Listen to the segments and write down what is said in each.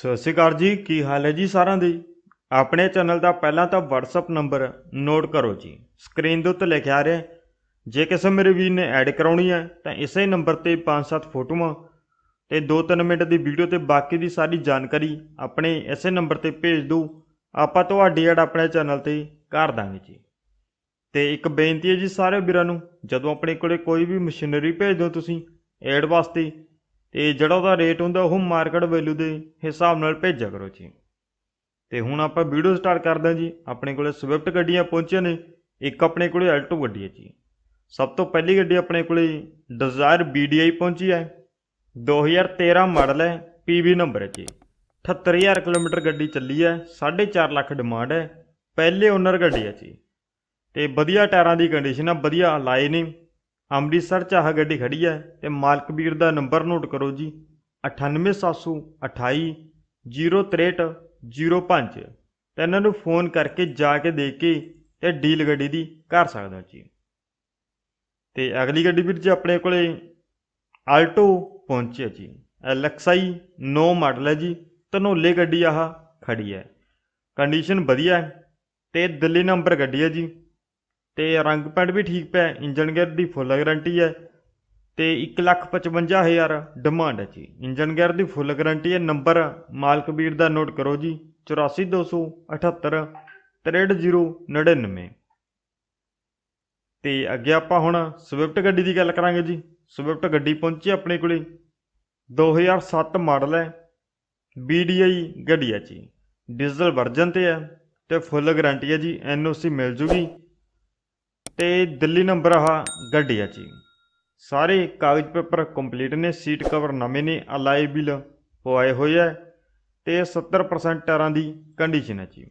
ਸਤਿ ਸ਼੍ਰੀ ਅਕਾਲ ਜੀ ਕੀ ਹਾਲ ਹੈ ਜੀ ਸਾਰਿਆਂ ਦੇ ਆਪਣੇ ਚੈਨਲ ਦਾ ਪਹਿਲਾਂ ਤਾਂ WhatsApp ਨੰਬਰ ਨੋਟ ਕਰੋ ਜੀ ਸਕਰੀਨ ਦੇ ਉੱਤੇ ਲਿਖਿਆ ਰਿਹਾ ਜੇ ਕਿਸੇ ਮੇਰੇ ਵੀਰ ਨੇ ਐਡ ਕਰਾਉਣੀ ਹੈ ਤਾਂ ਇਸੇ ਨੰਬਰ ਤੇ 5-7 ਫੋਟੋਆਂ ਤੇ 2-3 ਮਿੰਟ ਦੀ ਵੀਡੀਓ ਤੇ ਬਾਕੀ ਦੀ ਸਾਰੀ ਜਾਣਕਾਰੀ ਆਪਣੇ ਇਸੇ ਨੰਬਰ ਤੇ ਭੇਜ ਦਿਓ ਆਪਾਂ ਤੁਹਾਡੀ ਐਡ ਆਪਣੇ ਚੈਨਲ ਤੇ ਕਰ ਦਾਂਗੇ ਜੀ ਤੇ ਇੱਕ ਬੇਨਤੀ ਹੈ ਜੀ ਸਾਰੇ ਵੀਰਾਂ ਨੂੰ ਜਦੋਂ ਆਪਣੇ ਕੋਲੇ ਕੋਈ ਵੀ ਮਸ਼ੀਨਰੀ ਭੇਜ ਦਿਓ ਤੁਸੀਂ ਐਡ ਵਾਸਤੇ ਤੇ ਜਿਹੜਾ ਉਹਦਾ ਰੇਟ ਹੁੰਦਾ ਉਹ ਮਾਰਕੀਟ ਵੈਲਿਊ ਦੇ ਹਿਸਾਬ ਨਾਲ ਭੇਜਿਆ ਕਰੋ ਜੀ ਤੇ ਹੁਣ ਆਪਾਂ ਵੀਡੀਓ ਸਟਾਰਟ ਕਰਦੇ ਹਾਂ ਜੀ ਆਪਣੇ ਕੋਲੇ ਸਵਿਫਟ ਗੱਡੀਆਂ ਪਹੁੰਚੀਆਂ ਨੇ ਇੱਕ ਆਪਣੇ ਕੋਲੇ ਐਲਟੋ ਗੱਡੀ ਹੈ ਜੀ ਸਭ ਤੋਂ ਪਹਿਲੀ ਗੱਡੀ ਆਪਣੇ ਕੋਲੇ ਡਿਜ਼ਾਇਰ ਬੀਡੀਆਈ ਪਹੁੰਚੀ ਹੈ 2013 ਮਾਡਲ ਹੈ ਪੀਵੀ ਨੰਬਰ ਹੈ ਜੀ 78000 ਕਿਲੋਮੀਟਰ ਗੱਡੀ ਚੱਲੀ ਹੈ 4.5 ਲੱਖ ਡਿਮਾਂਡ ਹੈ ਪਹਿਲੇ ਓਨਰ ਗੱਡੀ ਹੈ ਜੀ ਤੇ ਵਧੀਆ ਟਾਇਰਾਂ ਦੀ ਕੰਡੀਸ਼ਨ ਆ ਵਧੀਆ ਅਲਾਈ ਨੇ ਅੰਮ੍ਰਿਤਸਰ 'ਚ ਆਹ ਗੱਡੀ ਖੜੀ ਹੈ ਤੇ ਮਾਲਕ ਵੀਰ ਦਾ ਨੰਬਰ ਨੋਟ ਕਰੋ ਜੀ 98728 ਤੇ ਇਹਨਾਂ ਨੂੰ ਫੋਨ ਕਰਕੇ ਜਾ ਕੇ ਦੇਖ ਕੇ ਤੇ ਡੀਲ ਗੱਡੀ ਦੀ ਕਰ ਸਕਦੇ ਹੋ ਜੀ ਤੇ ਅਗਲੀ ਗੱਡੀ ਵੀਰ ਜੀ ਆਪਣੇ ਕੋਲੇ ਆਲਟੋ ਪਹੁੰਚੀ ਹੈ ਜੀ ਐਲਐਕਸਆਈ 9 ਮਾਡਲ ਹੈ ਜੀ ਤਨੋਲੇ ਗੱਡੀ ਆਹ ਖੜੀ ਹੈ ਕੰਡੀਸ਼ਨ ਵਧੀਆ ਹੈ ਤੇ ਦਿੱਲੀ ਨੰਬਰ ਗੱਡੀ ਹੈ ਜੀ ਤੇ ਰੰਗ ਪੈਡ ਵੀ ਠੀਕ ਪਿਆ ਇੰਜਨ ਗੇਅਰ ਦੀ ਫੁੱਲ ਗਾਰੰਟੀ ਹੈ ਤੇ 155000 ਡਿਮਾਂਡ ਹੈ ਜੀ ਇੰਜਨ ਗੇਅਰ ਦੀ ਫੁੱਲ ਗਾਰੰਟੀ ਹੈ ਨੰਬਰ ਮਾਲਕ ਵੀਰ ਦਾ ਨੋਟ ਕਰੋ ਜੀ 8427873099 ਤੇ ਅੱਗੇ ਆਪਾਂ ਹੁਣ ਸਵਿਫਟ ਗੱਡੀ ਦੀ ਗੱਲ ਕਰਾਂਗੇ ਜੀ ਸਵਿਫਟ ਗੱਡੀ ਪਹੁੰਚੀ ਆਪਣੇ ਕੋਲੇ 2007 ਮਾਡਲ ਹੈ ਬੀਡੀਆਈ ਗੱਡੀ ਹੈ ਜੀ ਡੀਜ਼ਲ ਵਰਜਨ ਤੇ ਹੈ ਤੇ ਫੁੱਲ ਗਾਰੰਟੀ ਹੈ ਜੀ ਐਨਓਸੀ ਮਿਲ ਜੂਗੀ ਤੇ ਦਿੱਲੀ ਨੰਬਰ ਆ ਗੱਡੀ ਆ ਜੀ ਸਾਰੇ ਕਾਗਜ਼ ਪੇਪਰ ਕੰਪਲੀਟ ਨੇ ਸੀਟ ਕਵਰ ਨਵੇਂ ਨੇ ਅਲਾਈਬਲ ਹੋਏ ਹੋਏ ਆ ਤੇ 70% ਟਾਇਰਾਂ ਦੀ ਕੰਡੀਸ਼ਨ ਹੈ ਜੀ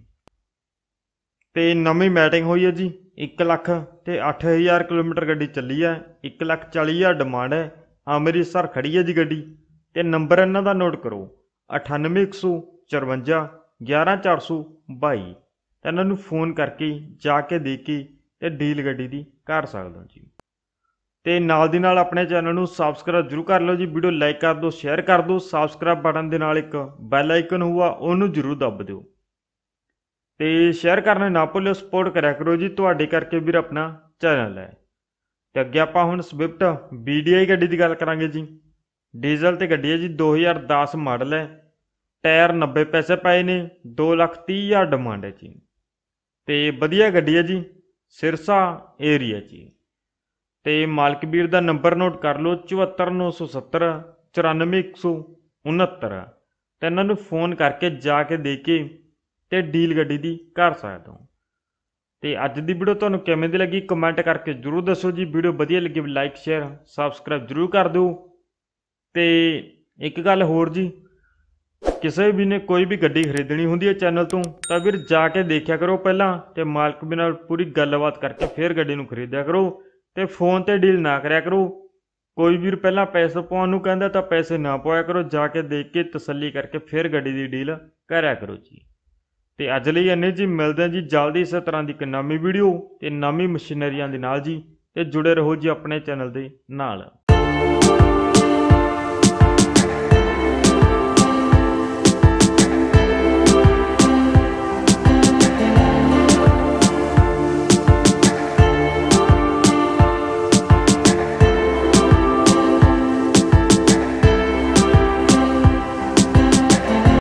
ਤੇ ਨਵੀਂ ਮੈਟਿੰਗ ਹੋਈ ਹੈ ਜੀ 1 ਲੱਖ ਤੇ 8000 ਕਿਲੋਮੀਟਰ ਗੱਡੀ ਚੱਲੀ ਹੈ 1 ਲੱਖ 40000 ਡਿਮਾਂਡ ਹੈ ਅੰਮ੍ਰਿਤਸਰ ਮੇਰੀ ਸਰ ਖੜੀ ਹੈ ਜੀ ਗੱਡੀ ਤੇ ਨੰਬਰ ਇਹਨਾਂ ਦਾ ਨੋਟ ਕਰੋ 98154 11422 ਇਹਨਾਂ ਨੂੰ ਫੋਨ ਕਰਕੇ ਜਾ ਕੇ ਦੇਖ ਕੇ ਤੇ ਡੀਲ ਗੱਡੀ ਦੀ ਕਰ ਸਕਦੇ ਹੋ ਜੀ ਤੇ ਨਾਲ ਦੀ ਨਾਲ ਆਪਣੇ ਚੈਨਲ ਨੂੰ ਸਬਸਕ੍ਰਾਈਬ ਜਰੂਰ ਕਰ ਲਓ ਜੀ ਵੀਡੀਓ ਲਾਈਕ ਕਰ ਦਿਓ ਸ਼ੇਅਰ ਕਰ ਦਿਓ ਸਬਸਕ੍ਰਾਈਬ ਬਟਨ ਦੇ ਨਾਲ ਇੱਕ ਬੈਲ ਆਈਕਨ ਹੋਊਗਾ ਉਹਨੂੰ ਜਰੂਰ ਦੱਬ ਦਿਓ ਤੇ ਸ਼ੇਅਰ ਕਰਨਾ ਨਾ ਭੁੱਲਿਓ ਸਪੋਰਟ ਕਰਿਆ ਕਰੋ ਜੀ ਤੁਹਾਡੇ ਕਰਕੇ ਵੀਰ ਆਪਣਾ ਚੈਨਲ ਹੈ ਤੇ ਅੱਗੇ ਆਪਾਂ ਹੁਣ ਸਵਿਫਟ BDI ਗੱਡੀ ਦੀ ਗੱਲ ਕਰਾਂਗੇ ਜੀ ਡੀਜ਼ਲ ਤੇ ਗੱਡੀ ਹੈ ਜੀ 2010 ਮਾਡਲ ਹੈ ਟਾਇਰ 90 ਪੈਸੇ ਪਏ ਨੇ 2 ਲੱਖ 30 ਹਜ਼ਾਰ ਡਿਮਾਂਡ ਹੈ ਜੀ ਤੇ ਵਧੀਆ ਗੱਡੀ ਹੈ ਜੀ ਸਿਰਸਾ ਏਰੀਆ 'ਚ ਤੇ ਮਲਕਬੀਰ ਦਾ ਨੰਬਰ ਨੋਟ ਕਰ ਲਓ 74970 94169 ਤੇ ਇਹਨਾਂ ਨੂੰ ਫੋਨ ਕਰਕੇ ਜਾ ਕੇ ਦੇ ਕੇ ਤੇ ਡੀਲ ਗੱਡੀ ਦੀ ਕਰ ਸਕਦੇ ਹੋ ਤੇ ਅੱਜ ਦੀ ਵੀਡੀਓ ਤੁਹਾਨੂੰ ਕਿਵੇਂ ਦੀ ਲੱਗੀ ਕਮੈਂਟ ਕਰਕੇ ਜਰੂਰ ਦੱਸੋ ਜੀ ਵੀਡੀਓ ਵਧੀਆ ਲੱਗੀ ਲਾਈਕ ਸ਼ੇਅਰ ਸਬਸਕ੍ਰਾਈਬ ਜਰੂਰ ਕਰ ਦਿਓ ਤੇ ਇੱਕ ਗੱਲ ਹੋਰ ਜੀ ਕਿਸੇ ਵੀ ਨੇ ਕੋਈ ਵੀ ਗੱਡੀ ਖਰੀਦਣੀ ਹੁੰਦੀ ਹੈ ਚੈਨਲ ਤੋਂ ਤਾਂ ਵੀਰ ਜਾ ਕੇ ਦੇਖਿਆ ਕਰੋ ਪਹਿਲਾਂ ਤੇ ਮਾਲਕ ਵੀ ਨਾਲ ਪੂਰੀ ਗੱਲਬਾਤ ਕਰਕੇ ਫਿਰ ਗੱਡੀ ਨੂੰ ਖਰੀਦਿਆ ਕਰੋ ਤੇ ਫੋਨ ਤੇ ਡੀਲ ਨਾ ਕਰਿਆ ਕਰੋ ਕੋਈ ਵੀਰ ਪਹਿਲਾਂ ਪੈਸੇ ਪਾਉਣ ਨੂੰ ਕਹਿੰਦਾ ਤਾਂ ਪੈਸੇ ਨਾ ਪਾਇਆ ਕਰੋ ਜਾ ਕੇ ਦੇਖ ਕੇ ਤਸੱਲੀ ਕਰਕੇ ਫਿਰ ਗੱਡੀ ਦੀ ਡੀਲ ਕਰਿਆ ਕਰੋ ਜੀ ਤੇ ਅੱਜ ਲਈ ਇੰਨੇ ਜੀ ਮਿਲਦੇ ਆ ਜੀ ਜਲਦੀ ਇਸੇ ਤਰ੍ਹਾਂ ਦੀ ਇੱਕ ਨਵੀਂ ਵੀਡੀਓ ਤੇ ਨਵੀਂ ਮਸ਼ੀਨਰੀਆਂ ਦੇ ਨਾਲ ਜੀ ਤੇ ਜੁੜੇ ਰਹੋ ਜੀ ਆਪਣੇ ਚੈਨਲ ਦੇ ਨਾਲ